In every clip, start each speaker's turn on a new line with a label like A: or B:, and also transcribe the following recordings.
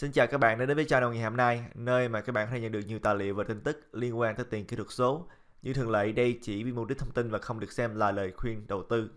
A: Xin chào các bạn đã đến với channel ngày hôm nay, nơi mà các bạn có thể nhận được nhiều tài liệu và tin tức liên quan tới tiền kỹ thuật số. Như thường lệ, đây chỉ vì mục đích thông tin và không được xem là lời khuyên đầu tư.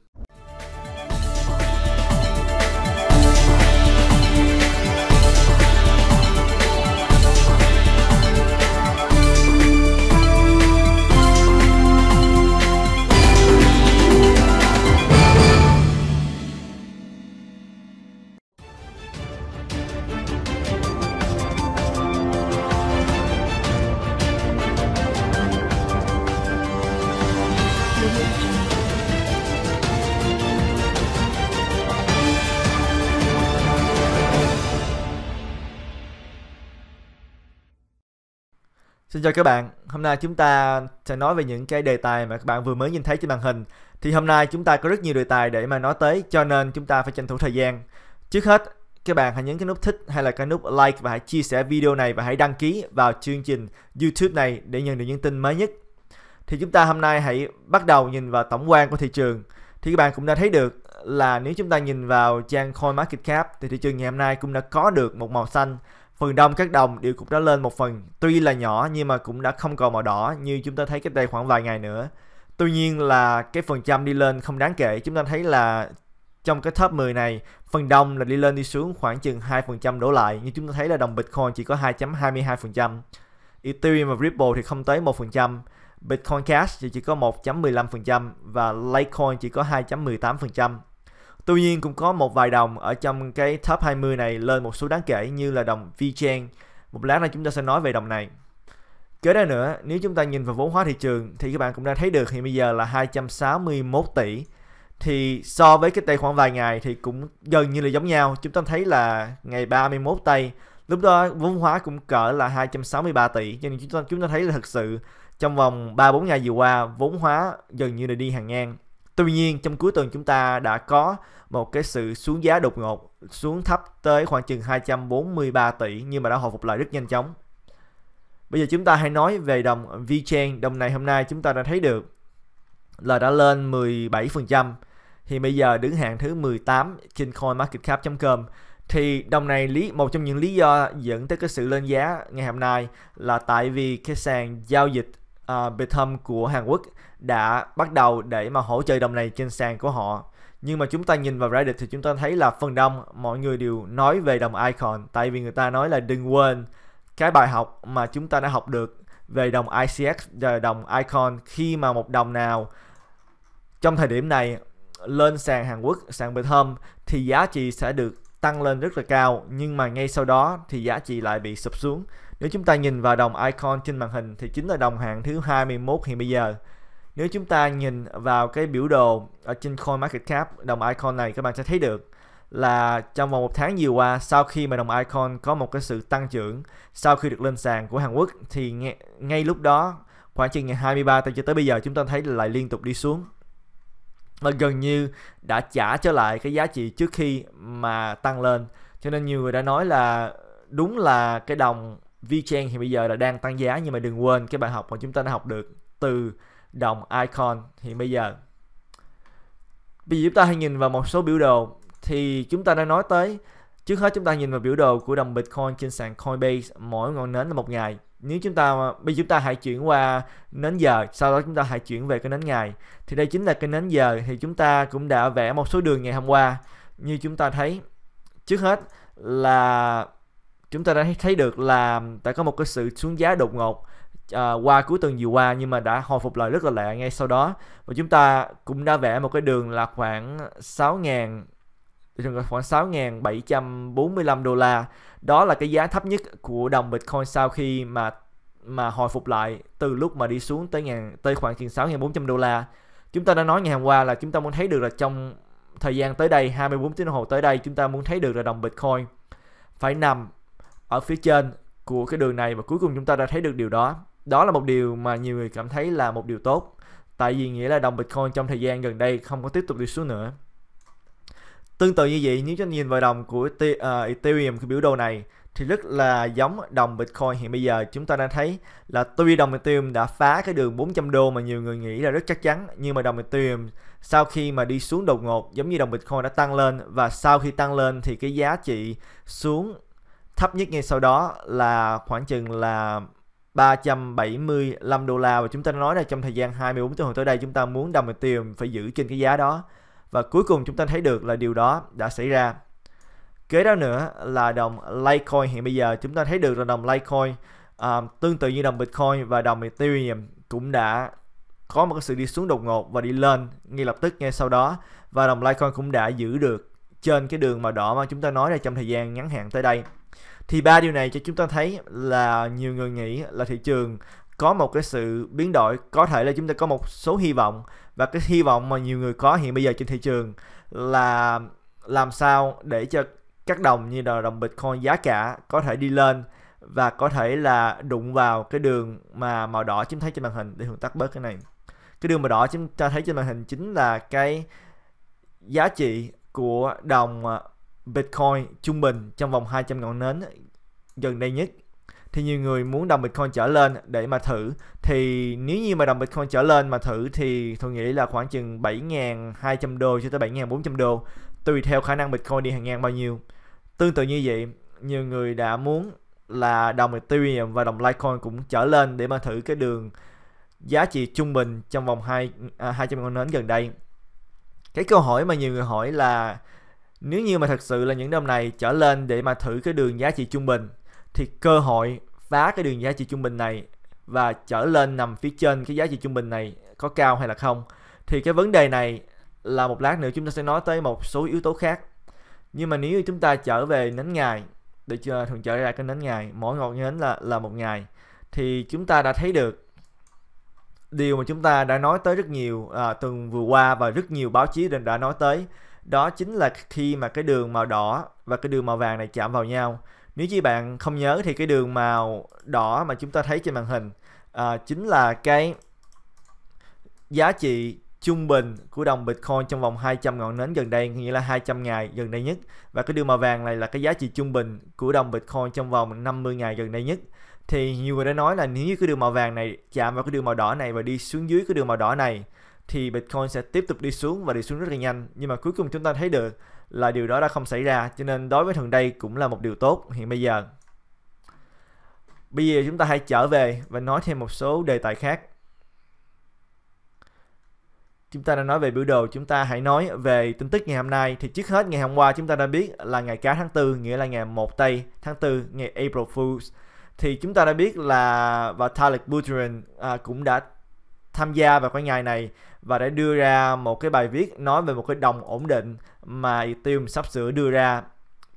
A: Xin chào các bạn, hôm nay chúng ta sẽ nói về những cái đề tài mà các bạn vừa mới nhìn thấy trên màn hình. Thì hôm nay chúng ta có rất nhiều đề tài để mà nói tới, cho nên chúng ta phải tranh thủ thời gian. Trước hết, các bạn hãy nhấn cái nút thích hay là cái nút like và hãy chia sẻ video này và hãy đăng ký vào chương trình YouTube này để nhận được những tin mới nhất. Thì chúng ta hôm nay hãy bắt đầu nhìn vào tổng quan của thị trường. Thì các bạn cũng đã thấy được là nếu chúng ta nhìn vào trang CoinMarketCap thì thị trường ngày hôm nay cũng đã có được một màu xanh Phần đông các đồng đều cũng đã lên một phần, tuy là nhỏ nhưng mà cũng đã không còn màu đỏ như chúng ta thấy cách đây khoảng vài ngày nữa. Tuy nhiên là cái phần trăm đi lên không đáng kể, chúng ta thấy là trong cái top 10 này, phần đông là đi lên đi xuống khoảng chừng 2% đổ lại, Như chúng ta thấy là đồng Bitcoin chỉ có 2.22%. Ethereum và Ripple thì không tới 1%, Bitcoin Cash thì chỉ có 1.15% và Litecoin chỉ có 2.18%. Tuy nhiên cũng có một vài đồng ở trong cái top 20 này lên một số đáng kể như là đồng VChain. Một lát nữa chúng ta sẽ nói về đồng này. Kế đó nữa, nếu chúng ta nhìn vào vốn hóa thị trường thì các bạn cũng đã thấy được hiện bây giờ là 261 tỷ. Thì so với cái tay khoảng vài ngày thì cũng gần như là giống nhau. Chúng ta thấy là ngày 31 tây lúc đó vốn hóa cũng cỡ là 263 tỷ cho nên chúng ta chúng ta thấy là thực sự trong vòng 3 4 ngày vừa qua vốn hóa gần như là đi hàng ngang. Tuy nhiên trong cuối tuần chúng ta đã có một cái sự xuống giá đột ngột, xuống thấp tới khoảng chừng 243 tỷ nhưng mà đã hồi phục lại rất nhanh chóng. Bây giờ chúng ta hãy nói về đồng VChain, đồng này hôm nay chúng ta đã thấy được là đã lên 17%, thì bây giờ đứng hạng thứ 18 trên coinmarketcap.com thì đồng này lý một trong những lý do dẫn tới cái sự lên giá ngày hôm nay là tại vì cái sàn giao dịch uh, à, Bitum của Hàn Quốc đã bắt đầu để mà hỗ trợ đồng này trên sàn của họ. Nhưng mà chúng ta nhìn vào Reddit thì chúng ta thấy là phần đông mọi người đều nói về đồng Icon tại vì người ta nói là đừng quên cái bài học mà chúng ta đã học được về đồng ICX và đồng Icon khi mà một đồng nào trong thời điểm này lên sàn Hàn Quốc, sàn Bethom thì giá trị sẽ được tăng lên rất là cao nhưng mà ngay sau đó thì giá trị lại bị sụp xuống. Nếu chúng ta nhìn vào đồng Icon trên màn hình thì chính là đồng hạng thứ 21 hiện bây giờ nếu chúng ta nhìn vào cái biểu đồ ở trên coin market cap đồng icon này các bạn sẽ thấy được là trong vòng một tháng vừa qua sau khi mà đồng icon có một cái sự tăng trưởng sau khi được lên sàn của Hàn Quốc thì ngay, ngay lúc đó khoảng chừng ngày 23 cho tới bây giờ chúng ta thấy lại liên tục đi xuống và gần như đã trả trở lại cái giá trị trước khi mà tăng lên cho nên nhiều người đã nói là đúng là cái đồng VChain thì bây giờ là đang tăng giá nhưng mà đừng quên cái bài học mà chúng ta đã học được từ đồng icon thì bây giờ bây giờ chúng ta hãy nhìn vào một số biểu đồ thì chúng ta đã nói tới trước hết chúng ta nhìn vào biểu đồ của đồng Bitcoin trên sàn Coinbase mỗi ngọn nến là một ngày nếu chúng ta bây chúng ta hãy chuyển qua nến giờ sau đó chúng ta hãy chuyển về cái nến ngày thì đây chính là cái nến giờ thì chúng ta cũng đã vẽ một số đường ngày hôm qua như chúng ta thấy trước hết là chúng ta đã thấy được là đã có một cái sự xuống giá đột ngột à, qua cuối tuần vừa qua nhưng mà đã hồi phục lại rất là lẹ ngay sau đó và chúng ta cũng đã vẽ một cái đường là khoảng 6.000 khoảng 6.745 đô la đó là cái giá thấp nhất của đồng Bitcoin sau khi mà mà hồi phục lại từ lúc mà đi xuống tới ngàn tới khoảng chừng 6.400 đô la chúng ta đã nói ngày hôm qua là chúng ta muốn thấy được là trong thời gian tới đây 24 tiếng đồng hồ tới đây chúng ta muốn thấy được là đồng Bitcoin phải nằm ở phía trên của cái đường này và cuối cùng chúng ta đã thấy được điều đó đó là một điều mà nhiều người cảm thấy là một điều tốt tại vì nghĩa là đồng Bitcoin trong thời gian gần đây không có tiếp tục đi xuống nữa. Tương tự như vậy, nếu chúng ta nhìn vào đồng của à, Ethereum cái biểu đồ này thì rất là giống đồng Bitcoin hiện bây giờ chúng ta đang thấy là tuy đồng Ethereum đã phá cái đường 400 đô mà nhiều người nghĩ là rất chắc chắn nhưng mà đồng Ethereum sau khi mà đi xuống đột ngột giống như đồng Bitcoin đã tăng lên và sau khi tăng lên thì cái giá trị xuống thấp nhất ngay sau đó là khoảng chừng là 375 đô la và chúng ta nói là trong thời gian 24 tiếng hồi tới đây chúng ta muốn đồng tiền phải giữ trên cái giá đó và cuối cùng chúng ta thấy được là điều đó đã xảy ra kế đó nữa là đồng Litecoin hiện bây giờ chúng ta thấy được là đồng Litecoin à, tương tự như đồng Bitcoin và đồng Ethereum cũng đã có một sự đi xuống đột ngột và đi lên ngay lập tức ngay sau đó và đồng Litecoin cũng đã giữ được trên cái đường màu đỏ mà chúng ta nói là trong thời gian ngắn hạn tới đây thì ba điều này cho chúng ta thấy là nhiều người nghĩ là thị trường có một cái sự biến đổi có thể là chúng ta có một số hy vọng và cái hy vọng mà nhiều người có hiện bây giờ trên thị trường là làm sao để cho các đồng như là đồng Bitcoin giá cả có thể đi lên và có thể là đụng vào cái đường mà màu đỏ chúng thấy trên màn hình để hướng tắt bớt cái này cái đường màu đỏ chúng ta thấy trên màn hình chính là cái giá trị của đồng à, Bitcoin trung bình trong vòng 200 ngọn nến gần đây nhất thì nhiều người muốn đồng Bitcoin trở lên để mà thử thì nếu như mà đồng Bitcoin trở lên mà thử thì tôi nghĩ là khoảng chừng 7.200 đô cho tới 7.400 đô tùy theo khả năng Bitcoin đi hàng ngàn bao nhiêu tương tự như vậy nhiều người đã muốn là đồng Ethereum và đồng Litecoin cũng trở lên để mà thử cái đường giá trị trung bình trong vòng 2 200 con nến gần đây cái câu hỏi mà nhiều người hỏi là nếu như mà thật sự là những năm này trở lên để mà thử cái đường giá trị trung bình thì cơ hội phá cái đường giá trị trung bình này và trở lên nằm phía trên cái giá trị trung bình này có cao hay là không thì cái vấn đề này là một lát nữa chúng ta sẽ nói tới một số yếu tố khác nhưng mà nếu như chúng ta trở về nến ngày để chờ thường trở ra cái nến ngày mỗi ngọn nến là là một ngày thì chúng ta đã thấy được điều mà chúng ta đã nói tới rất nhiều à, tuần vừa qua và rất nhiều báo chí đã nói tới đó chính là khi mà cái đường màu đỏ và cái đường màu vàng này chạm vào nhau nếu như bạn không nhớ thì cái đường màu đỏ mà chúng ta thấy trên màn hình à, chính là cái giá trị trung bình của đồng Bitcoin trong vòng 200 ngọn nến gần đây nghĩa là 200 ngày gần đây nhất và cái đường màu vàng này là cái giá trị trung bình của đồng Bitcoin trong vòng 50 ngày gần đây nhất thì nhiều người đã nói là nếu như cái đường màu vàng này chạm vào cái đường màu đỏ này và đi xuống dưới cái đường màu đỏ này thì Bitcoin sẽ tiếp tục đi xuống và đi xuống rất là nhanh nhưng mà cuối cùng chúng ta thấy được là điều đó đã không xảy ra cho nên đối với thần đây cũng là một điều tốt hiện bây giờ bây giờ chúng ta hãy trở về và nói thêm một số đề tài khác chúng ta đã nói về biểu đồ chúng ta hãy nói về tin tức ngày hôm nay thì trước hết ngày hôm qua chúng ta đã biết là ngày cá tháng 4 nghĩa là ngày 1 tây tháng 4 ngày April Fools thì chúng ta đã biết là và Tarek Buterin à, cũng đã tham gia vào cái ngày này và đã đưa ra một cái bài viết nói về một cái đồng ổn định mà Ethereum sắp sửa đưa ra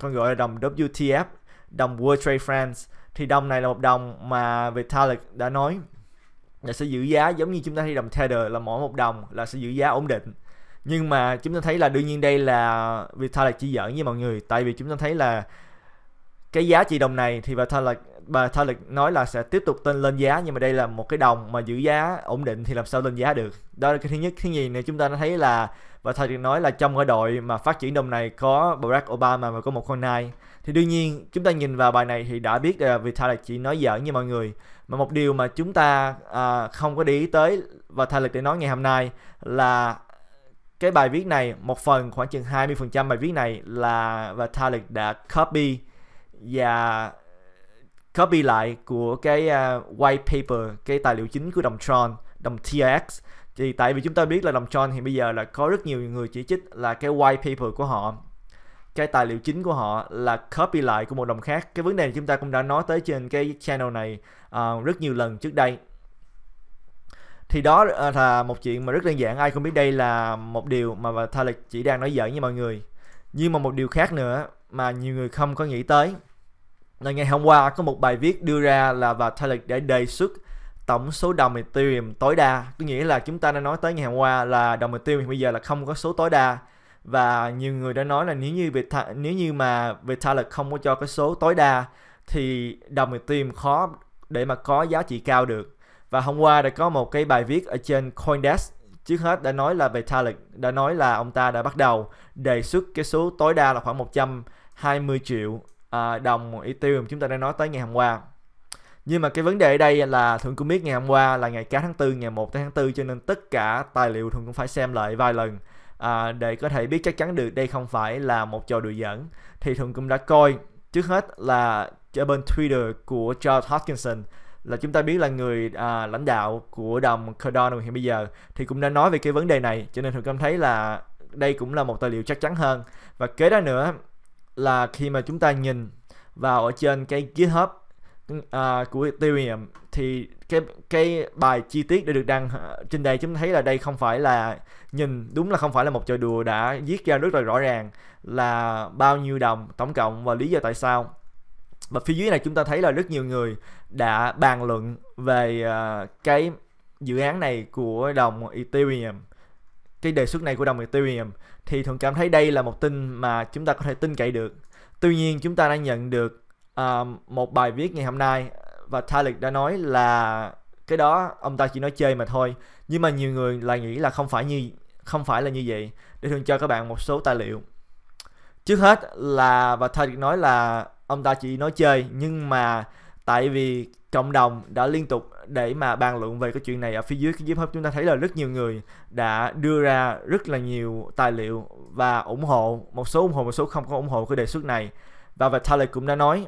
A: còn gọi là đồng WTF đồng World Trade Friends thì đồng này là một đồng mà Vitalik đã nói là sẽ giữ giá giống như chúng ta thấy đồng Tether là mỗi một đồng là sẽ giữ giá ổn định nhưng mà chúng ta thấy là đương nhiên đây là Vitalik chỉ giỡn với mọi người tại vì chúng ta thấy là cái giá trị đồng này thì Vitalik bà Thalik nói là sẽ tiếp tục tên lên giá nhưng mà đây là một cái đồng mà giữ giá ổn định thì làm sao lên giá được đó là cái thứ nhất thứ nhì này chúng ta thấy là bà Thalik nói là trong cái đội mà phát triển đồng này có Barack Obama và có một con nai thì đương nhiên chúng ta nhìn vào bài này thì đã biết là vì Vitalik chỉ nói giỡn như mọi người mà một điều mà chúng ta à, không có để ý tới và Thalik để nói ngày hôm nay là cái bài viết này một phần khoảng chừng 20% bài viết này là và Thalik đã copy và copy lại của cái uh, white paper cái tài liệu chính của đồng Tron đồng TRX thì tại vì chúng ta biết là đồng Tron thì bây giờ là có rất nhiều người chỉ trích là cái white paper của họ cái tài liệu chính của họ là copy lại của một đồng khác cái vấn đề này chúng ta cũng đã nói tới trên cái channel này uh, rất nhiều lần trước đây thì đó à, là một chuyện mà rất đơn giản ai cũng biết đây là một điều mà Thalik chỉ đang nói giỡn với mọi người nhưng mà một điều khác nữa mà nhiều người không có nghĩ tới là ngày hôm qua có một bài viết đưa ra là và Vitalik để đề xuất tổng số đồng Ethereum tối đa có nghĩa là chúng ta đã nói tới ngày hôm qua là đồng Ethereum bây giờ là không có số tối đa và nhiều người đã nói là nếu như Vita, nếu như mà Vitalik không có cho cái số tối đa thì đồng Ethereum khó để mà có giá trị cao được và hôm qua đã có một cái bài viết ở trên CoinDesk trước hết đã nói là Vitalik đã nói là ông ta đã bắt đầu đề xuất cái số tối đa là khoảng 120 triệu à, đồng Ethereum chúng ta đã nói tới ngày hôm qua nhưng mà cái vấn đề ở đây là Thuận cũng biết ngày hôm qua là ngày cá tháng 4, ngày 1 tới tháng 4 cho nên tất cả tài liệu Thuận cũng phải xem lại vài lần à, để có thể biết chắc chắn được đây không phải là một trò đùa giỡn. Thì Thuận cũng đã coi trước hết là ở bên Twitter của Charles Hoskinson là chúng ta biết là người à, lãnh đạo của đồng Cardano hiện bây giờ thì cũng đã nói về cái vấn đề này cho nên Thuận cảm thấy là đây cũng là một tài liệu chắc chắn hơn và kế đó nữa là khi mà chúng ta nhìn vào ở trên cái GitHub uh, của Ethereum thì cái cái bài chi tiết đã được đăng trên đây chúng thấy là đây không phải là nhìn đúng là không phải là một trò đùa đã viết ra rất là rõ ràng là bao nhiêu đồng tổng cộng và lý do tại sao và phía dưới này chúng ta thấy là rất nhiều người đã bàn luận về uh, cái dự án này của đồng Ethereum cái đề xuất này của đồng Ethereum thì thường cảm thấy đây là một tin mà chúng ta có thể tin cậy được tuy nhiên chúng ta đã nhận được uh, một bài viết ngày hôm nay và Talik đã nói là cái đó ông ta chỉ nói chơi mà thôi nhưng mà nhiều người lại nghĩ là không phải như không phải là như vậy để thường cho các bạn một số tài liệu trước hết là và Talik nói là ông ta chỉ nói chơi nhưng mà tại vì cộng đồng đã liên tục để mà bàn luận về cái chuyện này ở phía dưới cái GitHub chúng ta thấy là rất nhiều người đã đưa ra rất là nhiều tài liệu và ủng hộ một số ủng hộ một số không có ủng hộ cái đề xuất này và Vitalik cũng đã nói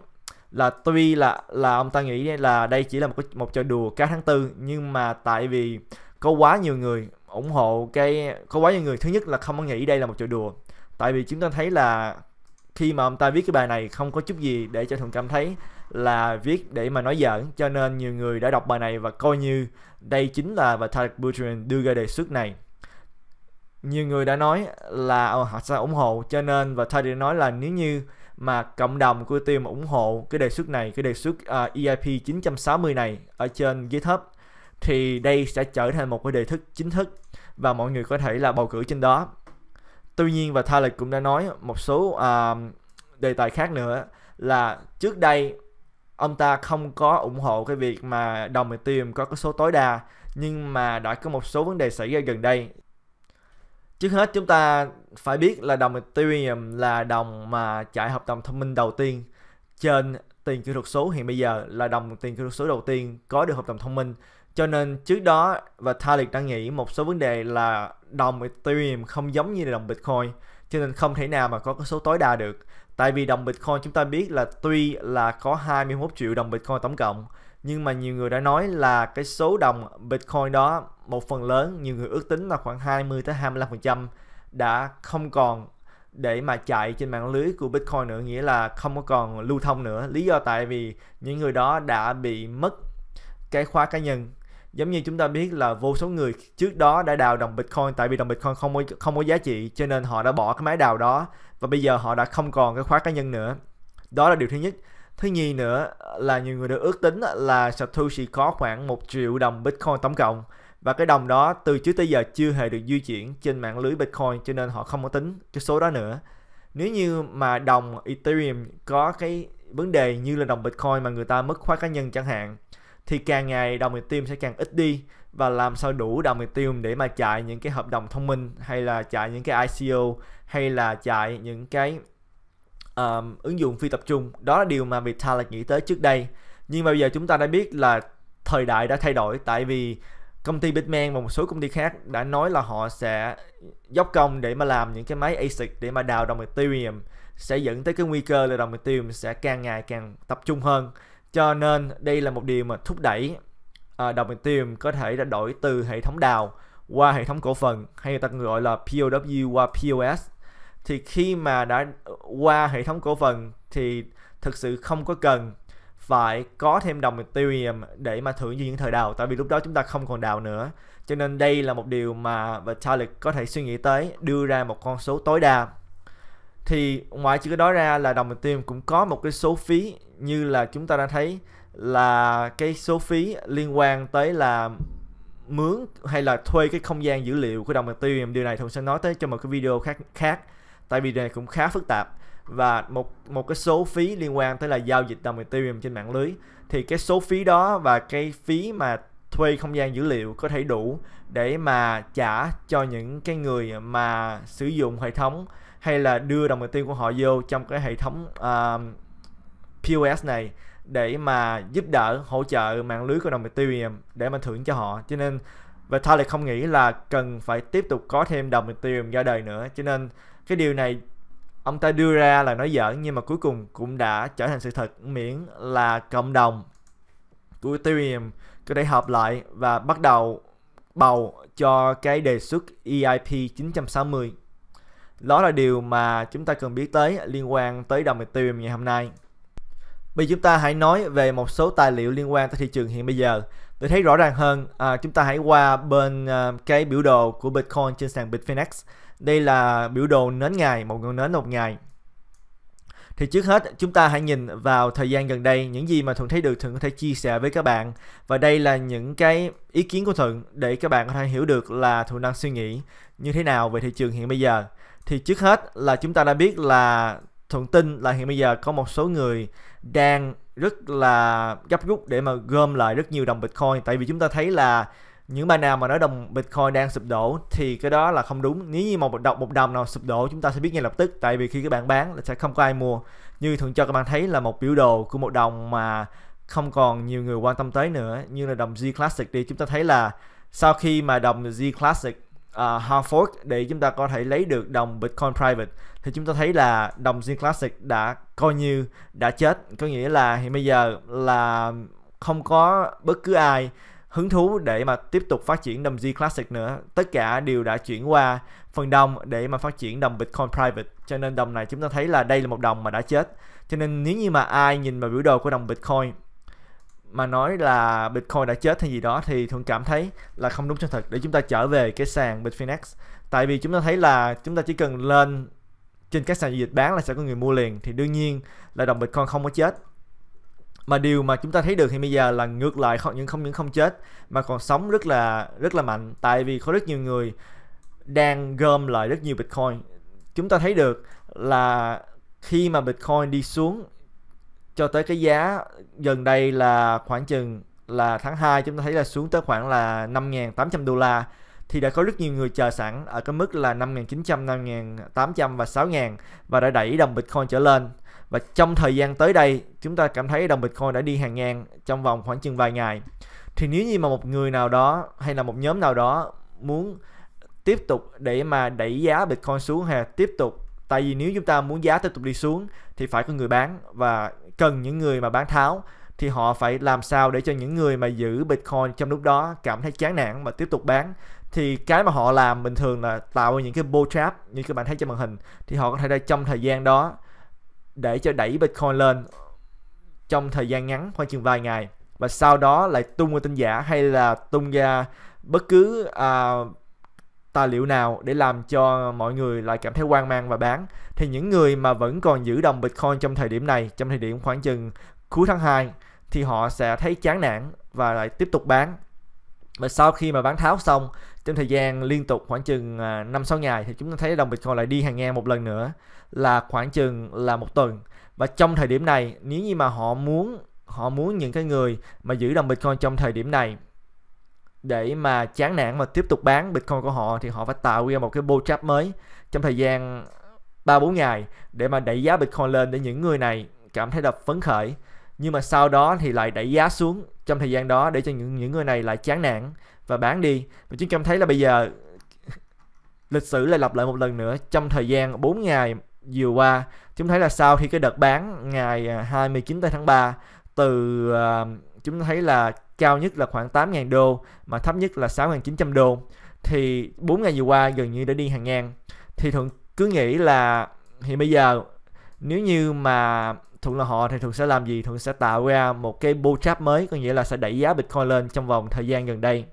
A: là tuy là là ông ta nghĩ là đây chỉ là một một trò đùa cá tháng tư nhưng mà tại vì có quá nhiều người ủng hộ cái có quá nhiều người thứ nhất là không có nghĩ đây là một trò đùa tại vì chúng ta thấy là khi mà ông ta viết cái bài này không có chút gì để cho thằng cảm thấy là viết để mà nói giỡn cho nên nhiều người đã đọc bài này và coi như đây chính là và Tarek Buterin đưa ra đề xuất này nhiều người đã nói là ờ, họ sẽ ủng hộ cho nên và Tarek nói là nếu như mà cộng đồng của team ủng hộ cái đề xuất này cái đề xuất uh, EIP 960 này ở trên GitHub thì đây sẽ trở thành một cái đề thức chính thức và mọi người có thể là bầu cử trên đó tuy nhiên và Tarek cũng đã nói một số uh, đề tài khác nữa là trước đây ông ta không có ủng hộ cái việc mà đồng Ethereum có cái số tối đa nhưng mà đã có một số vấn đề xảy ra gần đây Trước hết chúng ta phải biết là đồng Ethereum là đồng mà chạy hợp đồng thông minh đầu tiên trên tiền kỹ thuật số hiện bây giờ là đồng tiền kỹ thuật số đầu tiên có được hợp đồng thông minh. Cho nên trước đó và Vitalik đang nghĩ một số vấn đề là đồng Ethereum không giống như là đồng Bitcoin cho nên không thể nào mà có cái số tối đa được. Tại vì đồng Bitcoin chúng ta biết là tuy là có 21 triệu đồng Bitcoin tổng cộng nhưng mà nhiều người đã nói là cái số đồng Bitcoin đó một phần lớn nhiều người ước tính là khoảng 20 tới 25% đã không còn để mà chạy trên mạng lưới của Bitcoin nữa nghĩa là không có còn lưu thông nữa lý do tại vì những người đó đã bị mất cái khóa cá nhân giống như chúng ta biết là vô số người trước đó đã đào đồng bitcoin tại vì đồng bitcoin không có, không có giá trị cho nên họ đã bỏ cái máy đào đó và bây giờ họ đã không còn cái khóa cá nhân nữa đó là điều thứ nhất thứ nhì nữa là nhiều người đã ước tính là satoshi có khoảng một triệu đồng bitcoin tổng cộng và cái đồng đó từ trước tới giờ chưa hề được di chuyển trên mạng lưới bitcoin cho nên họ không có tính cái số đó nữa nếu như mà đồng ethereum có cái vấn đề như là đồng bitcoin mà người ta mất khóa cá nhân chẳng hạn thì càng ngày đồng tiền tiêm sẽ càng ít đi và làm sao đủ đồng tiêm để mà chạy những cái hợp đồng thông minh hay là chạy những cái ICO hay là chạy những cái um, ứng dụng phi tập trung đó là điều mà Vitalik nghĩ tới trước đây nhưng mà bây giờ chúng ta đã biết là thời đại đã thay đổi tại vì công ty Bitmain và một số công ty khác đã nói là họ sẽ dốc công để mà làm những cái máy ASIC để mà đào đồng Ethereum sẽ dẫn tới cái nguy cơ là đồng Ethereum sẽ càng ngày càng tập trung hơn cho nên đây là một điều mà thúc đẩy à, đồng tiền có thể đã đổi từ hệ thống đào qua hệ thống cổ phần hay người ta gọi là POW qua POS thì khi mà đã qua hệ thống cổ phần thì thực sự không có cần phải có thêm đồng Ethereum để mà thưởng như những thời đào tại vì lúc đó chúng ta không còn đào nữa cho nên đây là một điều mà Vitalik có thể suy nghĩ tới đưa ra một con số tối đa thì ngoài chỉ cái đó ra là đồng Ethereum cũng có một cái số phí như là chúng ta đã thấy là cái số phí liên quan tới là mướn hay là thuê cái không gian dữ liệu của đồng bạc điều này thường sẽ nói tới cho một cái video khác khác tại vì điều này cũng khá phức tạp và một một cái số phí liên quan tới là giao dịch đồng Ethereum trên mạng lưới thì cái số phí đó và cái phí mà thuê không gian dữ liệu có thể đủ để mà trả cho những cái người mà sử dụng hệ thống hay là đưa đồng Ethereum của họ vô trong cái hệ thống uh, POS này để mà giúp đỡ hỗ trợ mạng lưới cộng đồng Ethereum để mà thưởng cho họ cho nên Vitalik không nghĩ là cần phải tiếp tục có thêm đồng Ethereum ra đời nữa cho nên cái điều này ông ta đưa ra là nói giỡn nhưng mà cuối cùng cũng đã trở thành sự thật miễn là cộng đồng của Ethereum có thể hợp lại và bắt đầu bầu cho cái đề xuất EIP 960 đó là điều mà chúng ta cần biết tới liên quan tới đồng Ethereum ngày hôm nay Bây giờ chúng ta hãy nói về một số tài liệu liên quan tới thị trường hiện bây giờ. Để thấy rõ ràng hơn, à, chúng ta hãy qua bên à, cái biểu đồ của Bitcoin trên sàn Bitfinex. Đây là biểu đồ nến ngày, một ngọn nến một ngày. Thì trước hết chúng ta hãy nhìn vào thời gian gần đây những gì mà Thuận thấy được Thuận có thể chia sẻ với các bạn và đây là những cái ý kiến của Thuận để các bạn có thể hiểu được là Thuận đang suy nghĩ như thế nào về thị trường hiện bây giờ. Thì trước hết là chúng ta đã biết là thuận tin là hiện bây giờ có một số người đang rất là gấp rút để mà gom lại rất nhiều đồng bitcoin tại vì chúng ta thấy là những bài nào mà nói đồng Bitcoin đang sụp đổ thì cái đó là không đúng nếu như một đồng một đồng nào sụp đổ chúng ta sẽ biết ngay lập tức tại vì khi các bạn bán là sẽ không có ai mua như thường cho các bạn thấy là một biểu đồ của một đồng mà không còn nhiều người quan tâm tới nữa như là đồng Z Classic đi chúng ta thấy là sau khi mà đồng Z Classic uh, ờ, Hartford để chúng ta có thể lấy được đồng Bitcoin Private thì chúng ta thấy là đồng Zin Classic đã coi như đã chết có nghĩa là hiện bây giờ là không có bất cứ ai hứng thú để mà tiếp tục phát triển đồng Z Classic nữa tất cả đều đã chuyển qua phần đồng để mà phát triển đồng Bitcoin Private cho nên đồng này chúng ta thấy là đây là một đồng mà đã chết cho nên nếu như mà ai nhìn vào biểu đồ của đồng Bitcoin mà nói là Bitcoin đã chết hay gì đó thì thường cảm thấy là không đúng chân thật để chúng ta trở về cái sàn Bitfinex tại vì chúng ta thấy là chúng ta chỉ cần lên trên các sàn giao dịch bán là sẽ có người mua liền thì đương nhiên là đồng Bitcoin không có chết mà điều mà chúng ta thấy được thì bây giờ là ngược lại không những không những không chết mà còn sống rất là rất là mạnh tại vì có rất nhiều người đang gom lại rất nhiều Bitcoin chúng ta thấy được là khi mà Bitcoin đi xuống cho tới cái giá gần đây là khoảng chừng là tháng 2 chúng ta thấy là xuống tới khoảng là 5.800 đô la thì đã có rất nhiều người chờ sẵn ở cái mức là 5.900, 5.800 và 6.000 và đã đẩy đồng Bitcoin trở lên. Và trong thời gian tới đây, chúng ta cảm thấy đồng Bitcoin đã đi hàng ngang trong vòng khoảng chừng vài ngày. Thì nếu như mà một người nào đó hay là một nhóm nào đó muốn tiếp tục để mà đẩy giá Bitcoin xuống hay tiếp tục tại vì nếu chúng ta muốn giá tiếp tục đi xuống thì phải có người bán và cần những người mà bán tháo thì họ phải làm sao để cho những người mà giữ Bitcoin trong lúc đó cảm thấy chán nản và tiếp tục bán thì cái mà họ làm bình thường là tạo những cái bull trap như các bạn thấy trên màn hình thì họ có thể ra trong thời gian đó để cho đẩy Bitcoin lên trong thời gian ngắn khoảng chừng vài ngày và sau đó lại tung ra tin giả hay là tung ra bất cứ uh, tài liệu nào để làm cho mọi người lại cảm thấy hoang mang và bán thì những người mà vẫn còn giữ đồng Bitcoin trong thời điểm này trong thời điểm khoảng chừng cuối tháng 2 thì họ sẽ thấy chán nản và lại tiếp tục bán và sau khi mà bán tháo xong trong thời gian liên tục khoảng chừng 5-6 à, ngày thì chúng ta thấy đồng Bitcoin lại đi hàng ngang một lần nữa là khoảng chừng là một tuần và trong thời điểm này nếu như mà họ muốn họ muốn những cái người mà giữ đồng Bitcoin trong thời điểm này để mà chán nản mà tiếp tục bán Bitcoin của họ thì họ phải tạo ra một cái bô trap mới trong thời gian 3-4 ngày để mà đẩy giá Bitcoin lên để những người này cảm thấy đập phấn khởi nhưng mà sau đó thì lại đẩy giá xuống trong thời gian đó để cho những những người này lại chán nản và bán đi và chúng cảm thấy là bây giờ lịch sử lại lặp lại một lần nữa trong thời gian 4 ngày vừa qua chúng thấy là sau khi cái đợt bán ngày 29 à, tháng 3 từ uh, chúng thấy là cao nhất là khoảng 8.000 đô mà thấp nhất là 6.900 đô thì 4 ngày vừa qua gần như đã đi hàng ngang thì thuận cứ nghĩ là hiện bây giờ nếu như mà thuận là họ thì thuận sẽ làm gì thuận sẽ tạo ra một cái bull trap mới có nghĩa là sẽ đẩy giá bitcoin lên trong vòng thời gian gần đây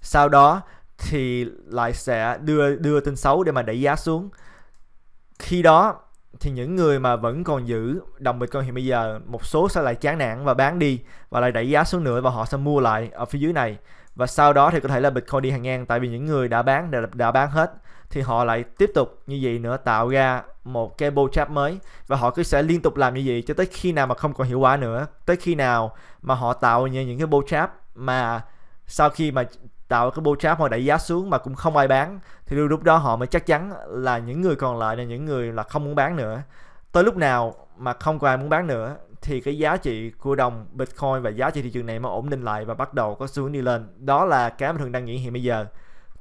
A: sau đó thì lại sẽ đưa đưa tin xấu để mà đẩy giá xuống khi đó thì những người mà vẫn còn giữ đồng Bitcoin hiện bây giờ một số sẽ lại chán nản và bán đi và lại đẩy giá xuống nữa và họ sẽ mua lại ở phía dưới này và sau đó thì có thể là Bitcoin đi hàng ngang tại vì những người đã bán đã, đã bán hết thì họ lại tiếp tục như vậy nữa tạo ra một cái bull trap mới và họ cứ sẽ liên tục làm như vậy cho tới khi nào mà không còn hiệu quả nữa tới khi nào mà họ tạo như những cái bull trap mà sau khi mà tạo cái bull trap họ đẩy giá xuống mà cũng không ai bán thì lúc đó họ mới chắc chắn là những người còn lại là những người là không muốn bán nữa tới lúc nào mà không có ai muốn bán nữa thì cái giá trị của đồng Bitcoin và giá trị thị trường này mới ổn định lại và bắt đầu có xu hướng đi lên đó là cái mà thường đang nghĩ hiện bây giờ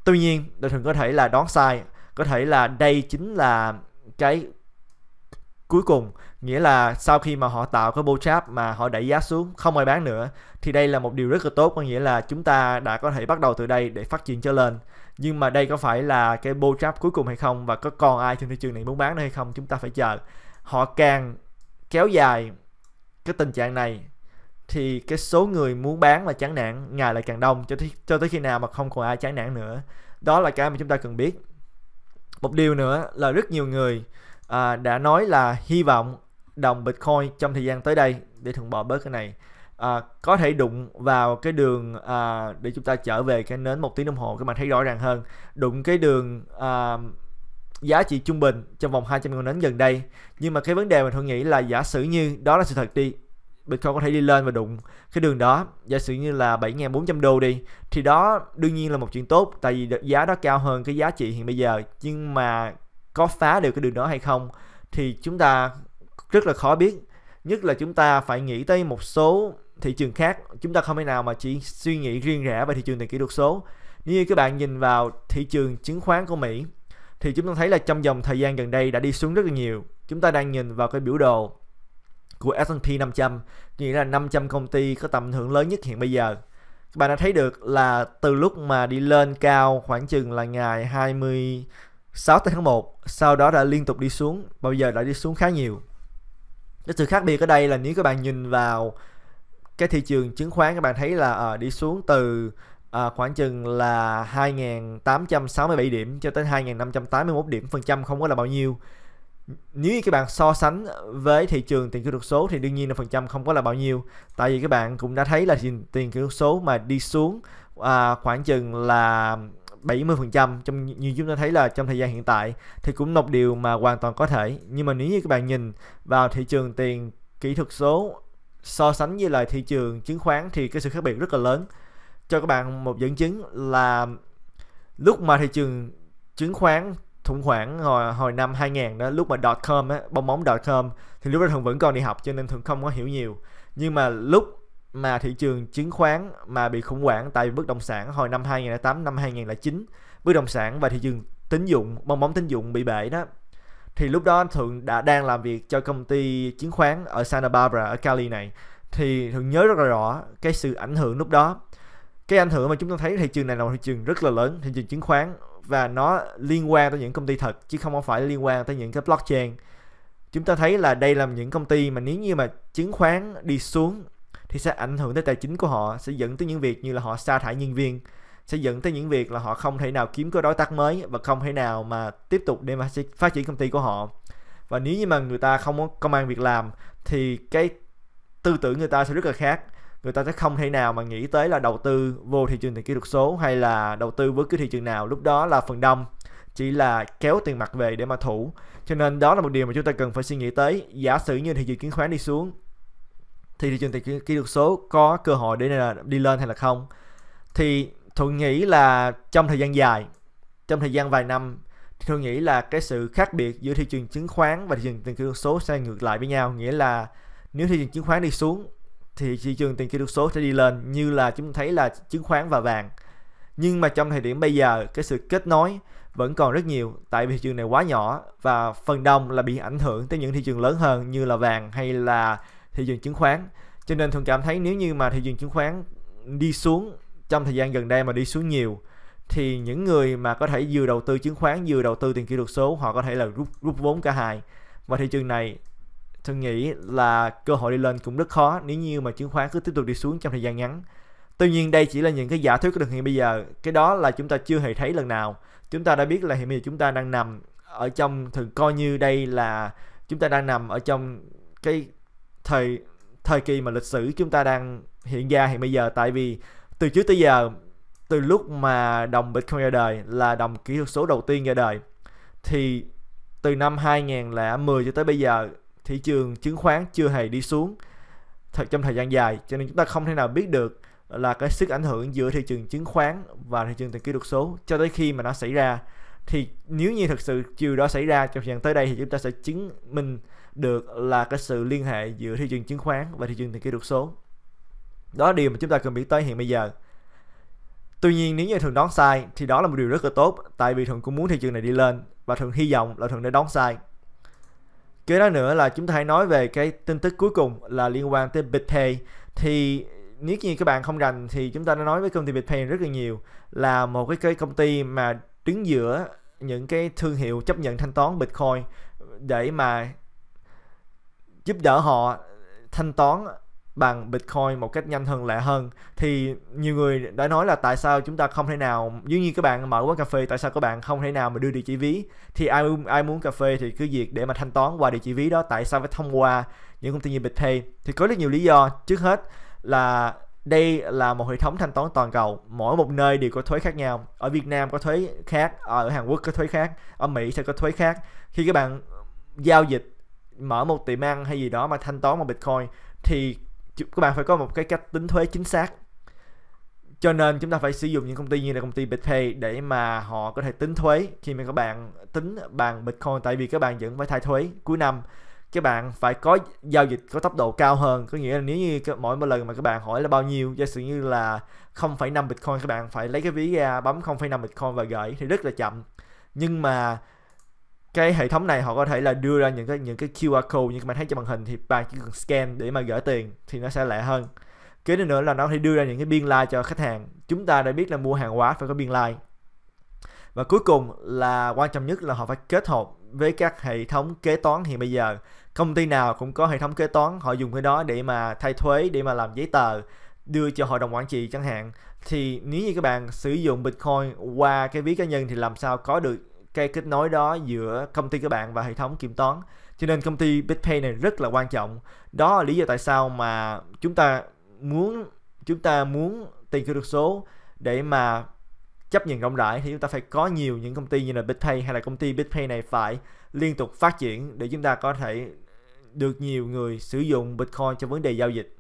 A: tuy nhiên đội thường có thể là đoán sai có thể là đây chính là cái cuối cùng nghĩa là sau khi mà họ tạo cái bô trap mà họ đẩy giá xuống không ai bán nữa thì đây là một điều rất là tốt có nghĩa là chúng ta đã có thể bắt đầu từ đây để phát triển trở lên nhưng mà đây có phải là cái bô trap cuối cùng hay không và có còn ai trên thị trường này muốn bán nữa hay không chúng ta phải chờ họ càng kéo dài cái tình trạng này thì cái số người muốn bán và chán nản ngày lại càng đông cho tới, cho tới khi nào mà không còn ai chán nản nữa đó là cái mà chúng ta cần biết một điều nữa là rất nhiều người à, đã nói là hy vọng đồng Bitcoin trong thời gian tới đây để thường bỏ bớt cái này à, có thể đụng vào cái đường à, để chúng ta trở về cái nến một tiếng đồng hồ các bạn thấy rõ ràng hơn đụng cái đường à, giá trị trung bình trong vòng 200 con nến gần đây nhưng mà cái vấn đề mình thường nghĩ là giả sử như đó là sự thật đi Bitcoin có thể đi lên và đụng cái đường đó giả sử như là 7.400 đô đi thì đó đương nhiên là một chuyện tốt tại vì giá đó cao hơn cái giá trị hiện bây giờ nhưng mà có phá được cái đường đó hay không thì chúng ta rất là khó biết nhất là chúng ta phải nghĩ tới một số thị trường khác chúng ta không thể nào mà chỉ suy nghĩ riêng rẽ về thị trường tiền kỹ thuật số như các bạn nhìn vào thị trường chứng khoán của Mỹ thì chúng ta thấy là trong dòng thời gian gần đây đã đi xuống rất là nhiều chúng ta đang nhìn vào cái biểu đồ của S&P 500 nghĩa là 500 công ty có tầm thưởng lớn nhất hiện bây giờ các bạn đã thấy được là từ lúc mà đi lên cao khoảng chừng là ngày 20 6 tháng 1 sau đó đã liên tục đi xuống bao giờ đã đi xuống khá nhiều cái sự khác biệt ở đây là nếu các bạn nhìn vào cái thị trường chứng khoán các bạn thấy là à, đi xuống từ à, khoảng chừng là 2.867 điểm cho tới 2.581 điểm phần trăm không có là bao nhiêu nếu như các bạn so sánh với thị trường tiền kỹ thuật số thì đương nhiên là phần trăm không có là bao nhiêu tại vì các bạn cũng đã thấy là tiền, tiền kỹ thuật số mà đi xuống à, khoảng chừng là 70% trong như chúng ta thấy là trong thời gian hiện tại thì cũng một điều mà hoàn toàn có thể nhưng mà nếu như các bạn nhìn vào thị trường tiền kỹ thuật số so sánh với lại thị trường chứng khoán thì cái sự khác biệt rất là lớn cho các bạn một dẫn chứng là lúc mà thị trường chứng khoán thủng khoảng hồi, hồi năm 2000 đó lúc mà dot com á bong bóng dot com thì lúc đó thường vẫn còn đi học cho nên thường không có hiểu nhiều nhưng mà lúc mà thị trường chứng khoán mà bị khủng hoảng tại bất động sản hồi năm 2008 năm 2009 bất động sản và thị trường tín dụng bong bóng tín dụng bị bể đó thì lúc đó anh thường đã đang làm việc cho công ty chứng khoán ở Santa Barbara ở Cali này thì thường nhớ rất là rõ cái sự ảnh hưởng lúc đó cái ảnh hưởng mà chúng ta thấy thị trường này là một thị trường rất là lớn thị trường chứng khoán và nó liên quan tới những công ty thật chứ không phải liên quan tới những cái blockchain chúng ta thấy là đây là những công ty mà nếu như mà chứng khoán đi xuống thì sẽ ảnh hưởng tới tài chính của họ sẽ dẫn tới những việc như là họ sa thải nhân viên sẽ dẫn tới những việc là họ không thể nào kiếm cơ đối tác mới và không thể nào mà tiếp tục để mà phát triển công ty của họ và nếu như mà người ta không có công an việc làm thì cái tư tưởng người ta sẽ rất là khác người ta sẽ không thể nào mà nghĩ tới là đầu tư vô thị trường tiền kỹ thuật số hay là đầu tư với cái thị trường nào lúc đó là phần đông chỉ là kéo tiền mặt về để mà thủ cho nên đó là một điều mà chúng ta cần phải suy nghĩ tới giả sử như thị trường chứng khoán đi xuống thì thị trường tiền kỹ thuật số có cơ hội để là đi lên hay là không thì tôi nghĩ là trong thời gian dài trong thời gian vài năm thì tôi nghĩ là cái sự khác biệt giữa thị trường chứng khoán và thị trường tiền kỹ thuật số sẽ ngược lại với nhau nghĩa là nếu thị trường chứng khoán đi xuống thì thị trường tiền kỹ thuật số sẽ đi lên như là chúng thấy là chứng khoán và vàng nhưng mà trong thời điểm bây giờ cái sự kết nối vẫn còn rất nhiều tại vì thị trường này quá nhỏ và phần đông là bị ảnh hưởng tới những thị trường lớn hơn như là vàng hay là thị trường chứng khoán cho nên thường cảm thấy nếu như mà thị trường chứng khoán đi xuống trong thời gian gần đây mà đi xuống nhiều thì những người mà có thể vừa đầu tư chứng khoán vừa đầu tư tiền kỹ thuật số họ có thể là rút rút vốn cả hai và thị trường này tôi nghĩ là cơ hội đi lên cũng rất khó nếu như mà chứng khoán cứ tiếp tục đi xuống trong thời gian ngắn tuy nhiên đây chỉ là những cái giả thuyết của thực hiện bây giờ cái đó là chúng ta chưa hề thấy lần nào chúng ta đã biết là hiện bây giờ chúng ta đang nằm ở trong thường coi như đây là chúng ta đang nằm ở trong cái thời thời kỳ mà lịch sử chúng ta đang hiện ra hiện bây giờ tại vì từ trước tới giờ từ lúc mà đồng Bitcoin ra đời là đồng kỹ thuật số đầu tiên ra đời thì từ năm 2010 cho tới bây giờ thị trường chứng khoán chưa hề đi xuống thật trong thời gian dài cho nên chúng ta không thể nào biết được là cái sức ảnh hưởng giữa thị trường chứng khoán và thị trường tiền kỹ thuật số cho tới khi mà nó xảy ra thì nếu như thực sự chiều đó xảy ra trong thời gian tới đây thì chúng ta sẽ chứng minh được là cái sự liên hệ giữa thị trường chứng khoán và thị trường tiền kỹ thuật số đó là điều mà chúng ta cần biết tới hiện bây giờ tuy nhiên nếu như thường đoán sai thì đó là một điều rất là tốt tại vì thường cũng muốn thị trường này đi lên và thường hy vọng là thường đã đoán sai kế đó nữa là chúng ta hãy nói về cái tin tức cuối cùng là liên quan tới BitPay thì nếu như các bạn không rành thì chúng ta đã nói với công ty BitPay rất là nhiều là một cái, cái công ty mà đứng giữa những cái thương hiệu chấp nhận thanh toán Bitcoin để mà giúp đỡ họ thanh toán bằng Bitcoin một cách nhanh hơn lẹ hơn thì nhiều người đã nói là tại sao chúng ta không thể nào giống như các bạn mở quán cà phê tại sao các bạn không thể nào mà đưa địa chỉ ví thì ai ai muốn cà phê thì cứ việc để mà thanh toán qua địa chỉ ví đó tại sao phải thông qua những công ty như BitPay thì có rất nhiều lý do trước hết là đây là một hệ thống thanh toán toàn cầu mỗi một nơi đều có thuế khác nhau ở Việt Nam có thuế khác ở Hàn Quốc có thuế khác ở Mỹ sẽ có thuế khác khi các bạn giao dịch mở một tiệm ăn hay gì đó mà thanh toán bằng bitcoin thì các bạn phải có một cái cách tính thuế chính xác cho nên chúng ta phải sử dụng những công ty như là công ty BitPay để mà họ có thể tính thuế khi mà các bạn tính bằng Bitcoin tại vì các bạn vẫn phải thay thuế cuối năm các bạn phải có giao dịch có tốc độ cao hơn có nghĩa là nếu như mỗi một lần mà các bạn hỏi là bao nhiêu giả sử như là 0,5 Bitcoin các bạn phải lấy cái ví ra bấm 0,5 Bitcoin và gửi thì rất là chậm nhưng mà cái hệ thống này họ có thể là đưa ra những cái những cái QR code như các bạn thấy trên màn hình thì bạn chỉ cần scan để mà gửi tiền thì nó sẽ lẹ hơn kế nữa là nó có thể đưa ra những cái biên lai like cho khách hàng chúng ta đã biết là mua hàng hóa phải có biên lai like. và cuối cùng là quan trọng nhất là họ phải kết hợp với các hệ thống kế toán hiện bây giờ công ty nào cũng có hệ thống kế toán họ dùng cái đó để mà thay thuế để mà làm giấy tờ đưa cho hội đồng quản trị chẳng hạn thì nếu như các bạn sử dụng bitcoin qua cái ví cá nhân thì làm sao có được cái kết nối đó giữa công ty các bạn và hệ thống kiểm toán cho nên công ty BitPay này rất là quan trọng đó là lý do tại sao mà chúng ta muốn chúng ta muốn tiền kỹ thuật số để mà chấp nhận rộng rãi thì chúng ta phải có nhiều những công ty như là BitPay hay là công ty BitPay này phải liên tục phát triển để chúng ta có thể được nhiều người sử dụng Bitcoin cho vấn đề giao dịch.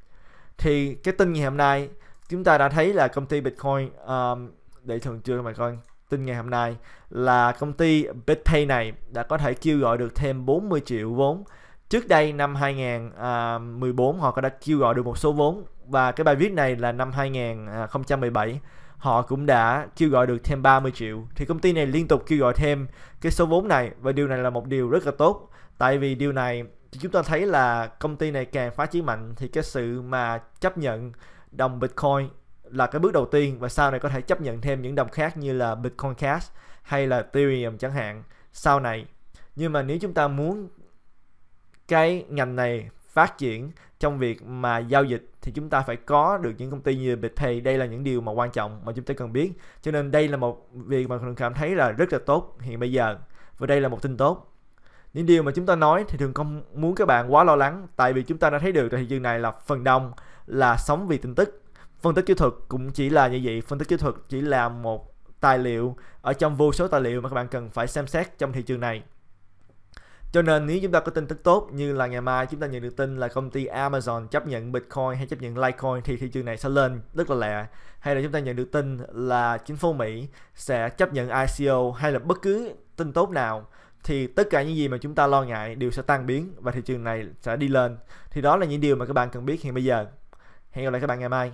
A: Thì cái tin ngày hôm nay chúng ta đã thấy là công ty Bitcoin um, để thường chưa các bạn coi tin ngày hôm nay là công ty BitPay này đã có thể kêu gọi được thêm 40 triệu vốn. Trước đây năm 2014 họ đã kêu gọi được một số vốn và cái bài viết này là năm 2017 họ cũng đã kêu gọi được thêm 30 triệu. Thì công ty này liên tục kêu gọi thêm cái số vốn này và điều này là một điều rất là tốt. Tại vì điều này thì chúng ta thấy là công ty này càng phát triển mạnh thì cái sự mà chấp nhận đồng Bitcoin là cái bước đầu tiên và sau này có thể chấp nhận thêm những đồng khác như là Bitcoin Cash hay là Ethereum chẳng hạn sau này. Nhưng mà nếu chúng ta muốn cái ngành này phát triển trong việc mà giao dịch thì chúng ta phải có được những công ty như BitPay đây là những điều mà quan trọng mà chúng ta cần biết cho nên đây là một việc mà thường cảm thấy là rất là tốt hiện bây giờ và đây là một tin tốt những điều mà chúng ta nói thì thường không muốn các bạn quá lo lắng tại vì chúng ta đã thấy được tại thị trường này là phần đông là sống vì tin tức phân tích kỹ thuật cũng chỉ là như vậy phân tích kỹ thuật chỉ là một tài liệu ở trong vô số tài liệu mà các bạn cần phải xem xét trong thị trường này cho nên nếu chúng ta có tin tức tốt như là ngày mai chúng ta nhận được tin là công ty Amazon chấp nhận Bitcoin hay chấp nhận Litecoin thì thị trường này sẽ lên rất là lẹ. Hay là chúng ta nhận được tin là chính phủ Mỹ sẽ chấp nhận ICO hay là bất cứ tin tốt nào thì tất cả những gì mà chúng ta lo ngại đều sẽ tan biến và thị trường này sẽ đi lên. Thì đó là những điều mà các bạn cần biết hiện bây giờ. Hẹn gặp lại các bạn ngày mai.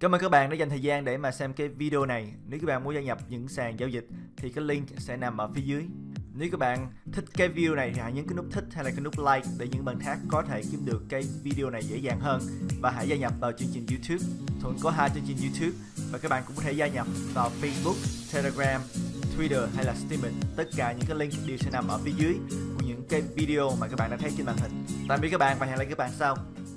A: Cảm ơn các bạn đã dành thời gian để mà xem cái video này. Nếu các bạn muốn gia nhập những sàn giao dịch thì cái link sẽ nằm ở phía dưới. Nếu các bạn thích cái video này thì hãy nhấn cái nút thích hay là cái nút like để những bạn khác có thể kiếm được cái video này dễ dàng hơn và hãy gia nhập vào chương trình YouTube. Thuận có hai chương trình YouTube và các bạn cũng có thể gia nhập vào Facebook, Telegram, Twitter hay là Steam. Tất cả những cái link đều sẽ nằm ở phía dưới của những cái video mà các bạn đã thấy trên màn hình. Tạm biệt các bạn và hẹn gặp lại các bạn sau.